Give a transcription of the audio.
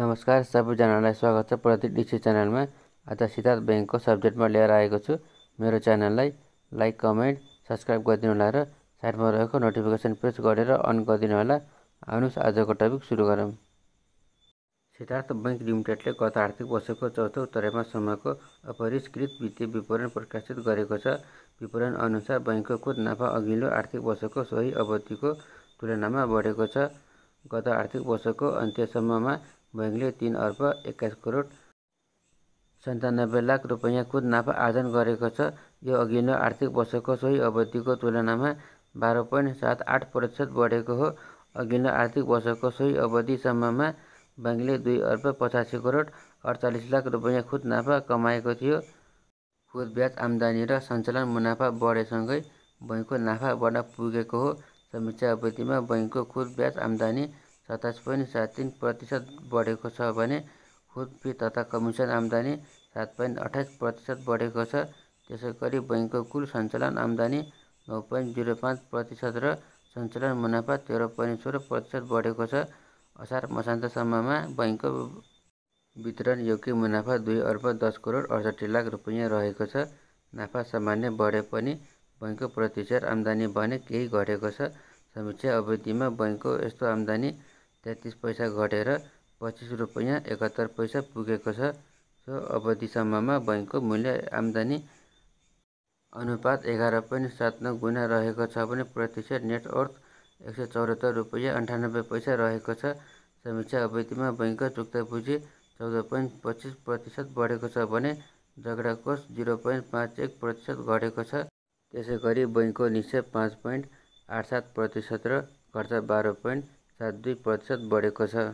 नमस्कार सबैजनालाई स्वागत छ प्रति डिसी च्यानलमा आज सिद्धार्थ ब्याङ्कको सब्जेक्टमा लिएर आएको छु मेरो च्यानललाई लाइक कमेन्ट सब्सक्राइब गरिदिनु होला र साइडमा रहेको नोटिफिकेसन प्रेस गरेर अन गरिदिनु होला आउनुहोस् आजको टपिक सुरु गरौँ सिद्धार्थ ब्याङ्क लिमिटेडले गत आर्थिक वर्षको चौथो त्रैमासम्मको अपरिष्कृत वित्तीय विवरण प्रकाशित गरेको छ विवरण अनुसार ब्याङ्कको कुद नाफा अघिल्लो आर्थिक वर्षको सोही अवधिको तुलनामा बढेको छ गत आर्थिक वर्षको अन्त्यसम्ममा बैङ्कले तिन अर्ब एक्काइस करोड सन्तानब्बे लाख खुद नाफा आर्जन गरेको छ यो अघिल्लो आर्थिक वर्षको सोही अवधिको तुलनामा बाह्र पोइन्ट सात आठ प्रतिशत बढेको हो अघिल्लो आर्थिक वर्षको सोही अवधिसम्ममा ब्याङ्कले दुई अर्ब पचासी करोड अडचालिस लाख रुपियाँ खुद नाफा कमाएको थियो खुद ब्याज आम्दानी र सञ्चालन मुनाफा बढेसँगै बैङ्कको नाफा बढ्न पुगेको हो समीक्षा अवधिमा बैङ्कको खुद ब्याज आम्दानी सताइस पोइन्ट सात तिन प्रतिशत बढेको छ भने खुद फी तथा कमिसन आम्दानी सात पोइन्ट अठाइस प्रतिशत बढेको छ त्यसै गरी बैङ्कको कुल सञ्चालन आम्दानी नौ पोइन्ट जिरो पाँच प्रतिशत र सञ्चालन मुनाफा तेह्र पोइन्ट सोह्र प्रतिशत बढेको छ असार मसान्तसम्ममा बैङ्कको वितरण योग्य मुनाफा दुई अर्ब दस करोड अडसठी लाख रुपियाँ रहेको छ नाफा सामान्य बढे पनि बैङ्कको प्रतिशत आम्दानी भने केही घटेको छ समीक्षा अवधिमा बैङ्कको यस्तो आम्दानी तेत्तिस पैसा घटेर पच्चिस रुपियाँ एकहत्तर पैसा पुगेको छ सो अवधिसम्ममा बैङ्कको मूल्य आम्दानी अनुपात एघार पोइन्ट सात नौ गुणा रहेको छ भने प्रतिशत अर्थ एक सय चौरात्तर रुपियाँ अन्ठानब्बे पैसा रहेको छ समीक्षा अवधिमा बैङ्कको चुक्ता पुँजी चौध पोइन्ट पच्चिस प्रतिशत बढेको छ भने झगडा कोष जिरो पोइन्ट पाँच एक प्रतिशत घटेको छ त्यसै गरी बैङ्कको निक्षेप पाँच पोइन्ट आठ सात प्रतिशत र खर्च बाह्र पोइन्ट सात दुई प्रतिशत बढेको छ